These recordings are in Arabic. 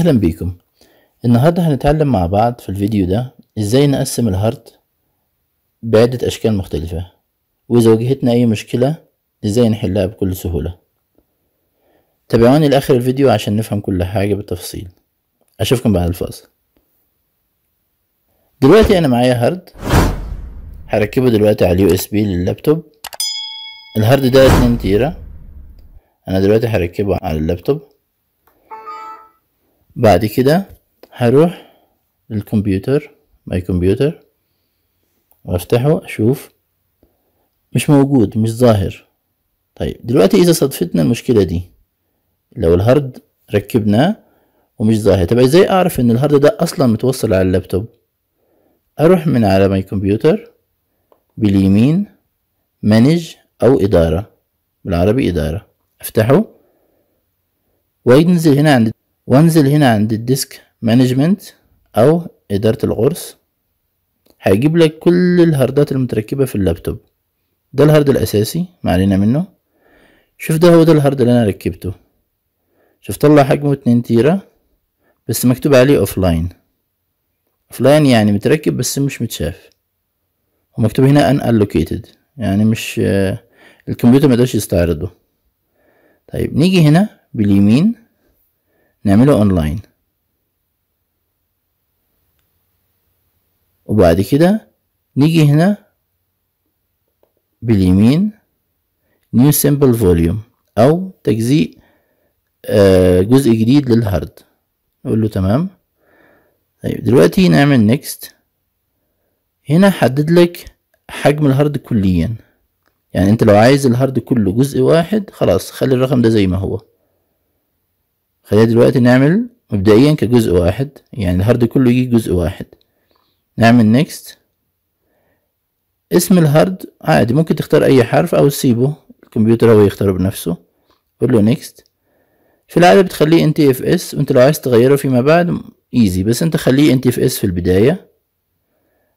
اهلا بيكم النهاردة هنتعلم مع بعض في الفيديو ده ازاي نقسم الهارد بعدة اشكال مختلفة واذا واجهتنا اي مشكلة ازاي نحلها بكل سهولة تابعوني لاخر الفيديو عشان نفهم كل حاجة بالتفصيل اشوفكم بعد الفاصل دلوقتي انا معايا هارد هركبه دلوقتي على اليو اس بي لللابتوب الهارد ده اتنين تيرا انا دلوقتي هركبه على اللابتوب بعد كده هروح للكمبيوتر ماي كمبيوتر وافتحه اشوف مش موجود مش ظاهر طيب دلوقتي اذا صدفتنا المشكلة دي لو الهارد ركبناه ومش ظاهر طب ازاي اعرف ان الهارد ده اصلا متوصل على اللابتوب اروح من على ماي كمبيوتر باليمين مانج او ادارة بالعربي ادارة افتحه وينزل هنا عند وانزل هنا عند الديسك مانجمنت او ادارة الغرس هيجيب لك كل الهاردات المتركبة في اللابتوب ده الهارد الاساسي ما علينا منه شوف ده هو ده الهارد اللي انا ركبته شوف طلع حجمه اتنين تيرا بس مكتوب عليه اوفلاين اوفلاين يعني متركب بس مش متشاف ومكتوب هنا ان allocated يعني مش آه، الكمبيوتر ما يقدرش يستعرضه طيب نيجي هنا باليمين نعمله اونلاين وبعد كده نيجي هنا باليمين نيو سيمبل فوليوم او تجزيء آه، جزء جديد للهارد نقول له تمام طيب دلوقتي نعمل نيكست هنا حدد لك حجم الهارد كليا يعني انت لو عايز الهارد كله جزء واحد خلاص خلي الرقم ده زي ما هو خلينا دلوقتي نعمل مبدئيا كجزء واحد يعني الهارد كله يجي جزء واحد نعمل نيكست اسم الهارد عادي ممكن تختار اي حرف او تسيبه الكمبيوتر هو يختاره بنفسه قول له نيكست في العادة بتخليه ان تي اف اس وانت لو عايز تغيره فيما بعد ايزي بس انت خليه ان تي اف اس في البداية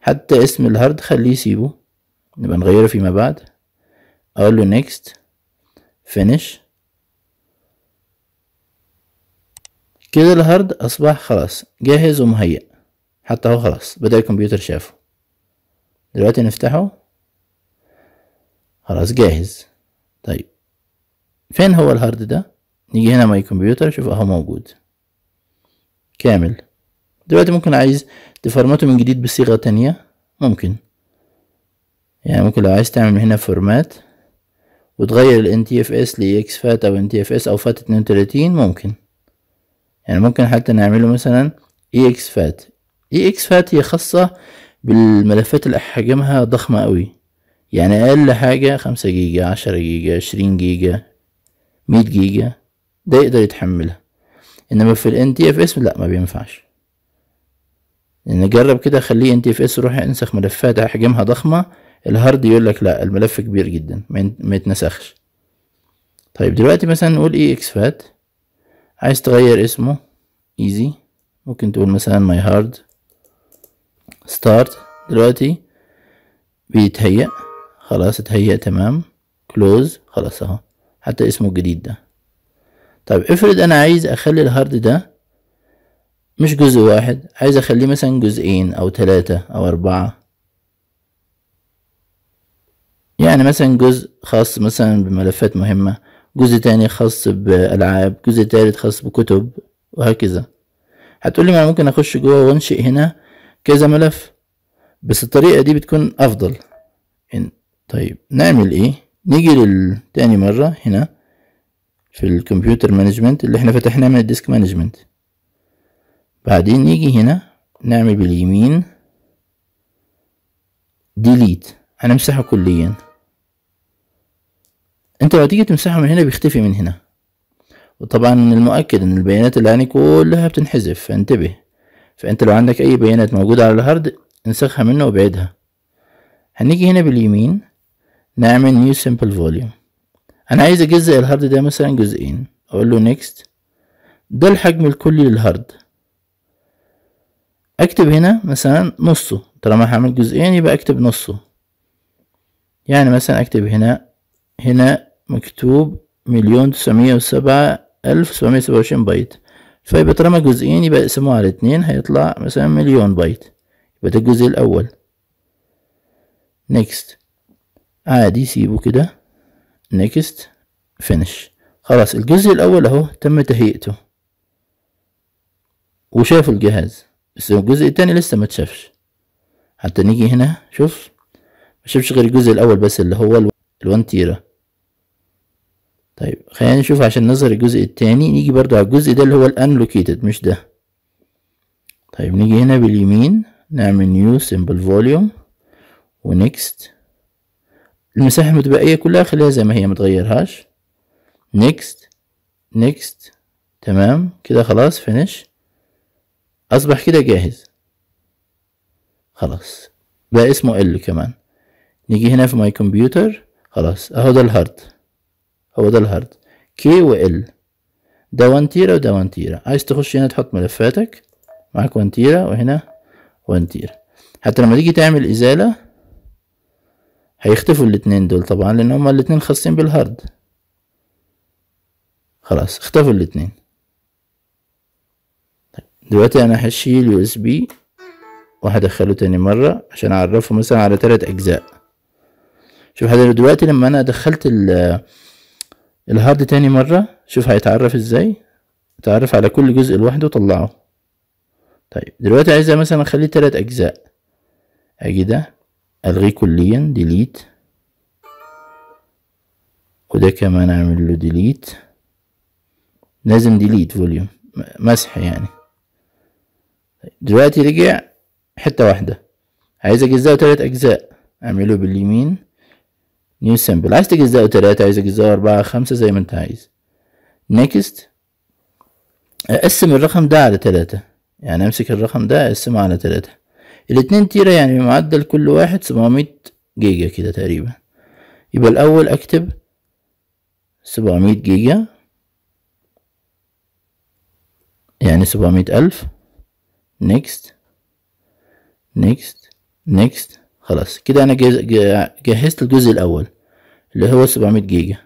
حتى اسم الهارد خليه سيبه نبقى نغيره فيما بعد اقول له نيكست فينيش كده الهارد اصبح خلاص جاهز ومهيأ حتى هو خلاص بدأ الكمبيوتر شافه دلوقتي نفتحه خلاص جاهز طيب فين هو الهارد ده نيجي هنا ماي كمبيوتر شوف اهو موجود كامل دلوقتي ممكن عايز تفرمته من جديد بصيغة تانية ممكن يعني ممكن لو عايز تعمل هنا فورمات وتغير ال NTFS ل EXFAT أو NTFS أو FAT 32 ممكن يعني ممكن حتى نعمله مثلا فات اي اكس فات هي خاصة بالملفات اللي حجمها ضخمة قوي يعني اقل حاجة خمسة جيجا عشرة جيجا عشرين جيجا مية جيجا ده يقدر يتحملها انما في الان تي اف اس لا ما بينفعش يعني نجرب كده خليه ان تي اف اس روح انسخ ملفات حجمها ضخمه الهارد يقول لك لا الملف كبير جدا ما يتنسخش طيب دلوقتي مثلا نقول اي اكس فات عايز تغير اسمه ايزي ممكن تقول مثلا ماي هارد ستارت دلوقتي بيتهيأ خلاص اتهيأ تمام كلوز خلاص اهو حتى اسمه الجديد ده طب افرض انا عايز اخلي الهارد ده مش جزء واحد عايز اخليه مثلا جزئين او تلاتة او اربعة يعني مثلا جزء خاص مثلا بملفات مهمة جزء تاني خاص بألعاب جزء تالت خاص بكتب وهكذا هتقولي ما أنا ممكن أخش جوه وأنشئ هنا كذا ملف بس الطريقة دي بتكون أفضل طيب نعمل إيه نيجي لتاني مرة هنا في الكمبيوتر مانجمنت اللي احنا فتحناه من الديسك مانجمنت بعدين نيجي هنا نعمل باليمين ديليت هنمسحه كليا انت لو تيجي تمسحه من هنا بيختفي من هنا وطبعا من المؤكد ان البيانات اللي عندي كلها بتنحذف فانتبه فانت لو عندك اي بيانات موجودة على الهارد انسخها منه وابعدها هنيجي هنا باليمين نعمل نيو سمبل فوليوم انا عايز اجزء الهارد ده مثلا جزئين اقول له نيكست ده الحجم الكلي للهارد اكتب هنا مثلا نصه طالما هعمل جزئين يبقى اكتب نصه يعني مثلا اكتب هنا هنا مكتوب مليون تسعمية وسبعة ألف سبعمية سبعة وعشرين بايت فيبقى طالما جزئين يبقى يقسموها على اتنين هيطلع مثلا مليون بايت يبقى ده الجزء الأول next عادي سيبه كده next finish خلاص الجزء الأول أهو تم تهيئته وشاف الجهاز بس الجزء التاني لسه ما تشافش حتى نيجي هنا شوف ما شافش غير الجزء الأول بس اللي هو الوان تيرة طيب خلينا نشوف عشان نظهر الجزء التاني نيجي برضو على الجزء ده اللي هو الانلوكيتد مش ده طيب نيجي هنا باليمين نعمل نيو سيمبل فوليوم ونكست المساحة المتبقية كلها خليها زي ما هي متغيرهاش نكست نكست تمام كده خلاص فينش أصبح كده جاهز خلاص بقى اسمه ال كمان نيجي هنا في ماي كمبيوتر خلاص اهو ده الهارد هو ده الهارد كي و ال ده وان تيرا وده وان تيرا عايز تخش هنا تحط ملفاتك معاك وان تيرا وهنا وان تيرا حتى لما تيجي تعمل ازالة هيختفوا الاتنين دول طبعا لان هما الاتنين خاصين بالهارد خلاص اختفوا الاتنين دلوقتي انا هشيل يو اس بي وهدخله تاني مرة عشان اعرفه مثلا على تلات اجزاء شوف حضرتك دلوقتي لما انا دخلت ال الهارد تاني مرة شوف هيتعرف ازاي تعرف على كل جزء لوحده وطلعه طيب دلوقتي عايزة مثلا اخليه تلات اجزاء اجي ده الغيه كليا ديليت وده كمان اعمل له ديليت لازم ديليت فوليوم مسح يعني طيب، دلوقتي رجع حتة واحدة عايز اجزاء تلات اجزاء اعمله باليمين نيو سمبل عايز تجزاء تلاتة عايز تجزاء أربعة خمسة زي ما أنت عايز نيكست أقسم الرقم ده على تلاتة يعني أمسك الرقم ده أقسمه على تلاتة الاتنين تيرة يعني بمعدل كل واحد سبعمية جيجا كده تقريبا يبقى الأول أكتب سبعمية جيجا يعني سبعمية ألف نيكست نيكست نيكست خلاص كده انا جهزت الجزء الاول اللي هو 700 جيجا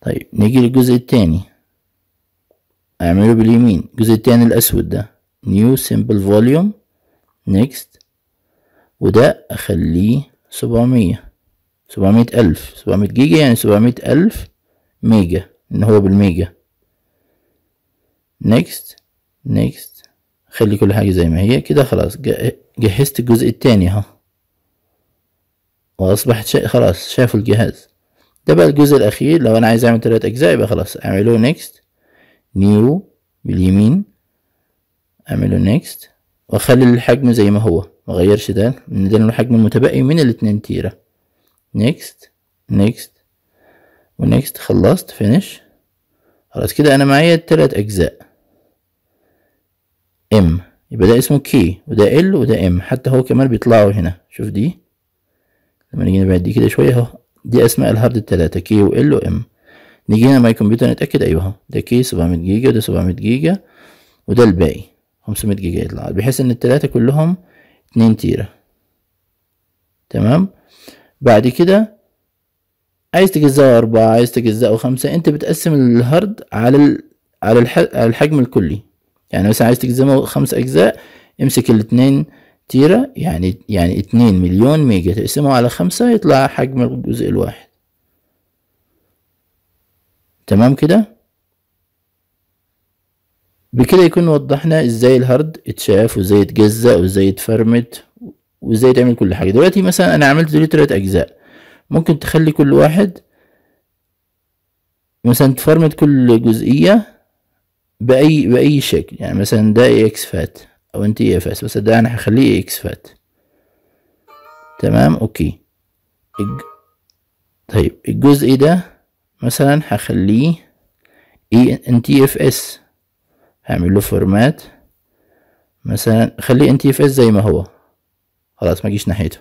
طيب نيجي للجزء التاني اعمله باليمين الجزء التاني الاسود ده نيو سيمبل فوليوم نيكست وده اخليه سبعمية سبعمية الف سبعمية جيجا يعني سبعمية الف ميجا ان هو بالميجا نيكست نيكست خلي كل حاجة زي ما هي كده خلاص جهزت الجزء التاني اهو واصبحت شيء خلاص شافوا الجهاز ده بقى الجزء الاخير لو انا عايز اعمل تلات اجزاء يبقى خلاص اعمله نيكست نيو باليمين اعمله نيكست واخلي الحجم زي ما هو مغيرش ده لان ده الحجم المتبقي من الاتنين تيرة نيكست نيكست ونيكست خلصت فينش خلاص كده انا معايا التلات اجزاء ام يبقى ده اسمه كي وده ال وده ام حتى هو كمان بيطلعوا هنا شوف دي لما نيجي نبعد دي كده شويه اهو دي اسماء الهارد التلاتة كي وال وام نيجي هنا ماي كمبيوتر نتاكد ايوه ده كي 700 جيجا وده 700 جيجا وده الباقي 500 جيجا يطلع بحيث ان التلاتة كلهم 2 تيرة تمام بعد كده عايز تجزأه أربعة عايز تجزأه خمسة أنت بتقسم الهارد على ال... على, الح... على الحجم الكلي يعني مثلا عايز تجزمه خمس أجزاء امسك الاتنين تيرة يعني يعني اتنين مليون ميجا تقسمه على خمسة يطلع حجم الجزء الواحد تمام كده بكده يكون وضحنا ازاي الهارد اتشاف وازاي اتجزأ وازاي اتفرمت وازاي تعمل كل حاجة دلوقتي مثلا انا عملت له تلات اجزاء ممكن تخلي كل واحد مثلا تفرمت كل جزئية باي باي شكل يعني مثلا ده اكس فات او انت اي اس بس ده انا هخليه اكس فات تمام اوكي الج... طيب الجزء ده مثلا هخليه اي ان تي اف اس هعمل له فورمات مثلا خليه ان تي اف اس زي ما هو خلاص ما جيش ناحيته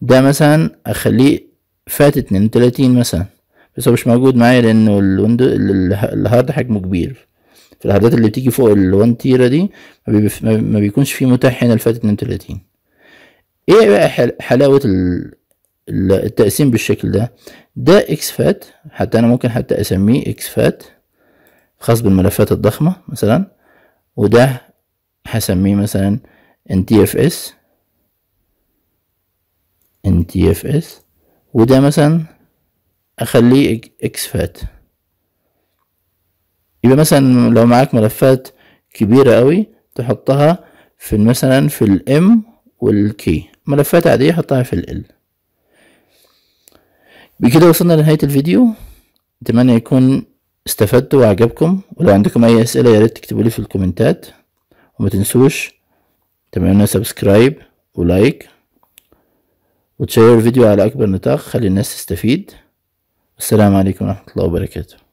ده مثلا اخليه فات اتنين وتلاتين مثلا بس هو مش موجود معايا لانه الهارد حجمه كبير في العدات اللي بتيجي فوق ال 1 تيرة دي ما بيكونش في متاح هنا الفات 32 ايه بقى حلاوة التقسيم بالشكل ده ده اكس فات حتى انا ممكن حتى اسميه اكس فات خاص بالملفات الضخمة مثلا وده هسميه مثلا اف اس اف اس وده مثلا اخليه اكس فات يبقى مثلا لو معاك ملفات كبيرة قوي تحطها في مثلا في الام والكي ملفات عادية حطها في ال بكده وصلنا لنهاية الفيديو اتمنى يكون استفدتوا وعجبكم ولو عندكم اي اسئلة ياريت تكتبوا لي في الكومنتات وما تنسوش تعملونا سبسكرايب ولايك وتشيروا الفيديو على اكبر نطاق خلي الناس تستفيد والسلام عليكم ورحمة الله وبركاته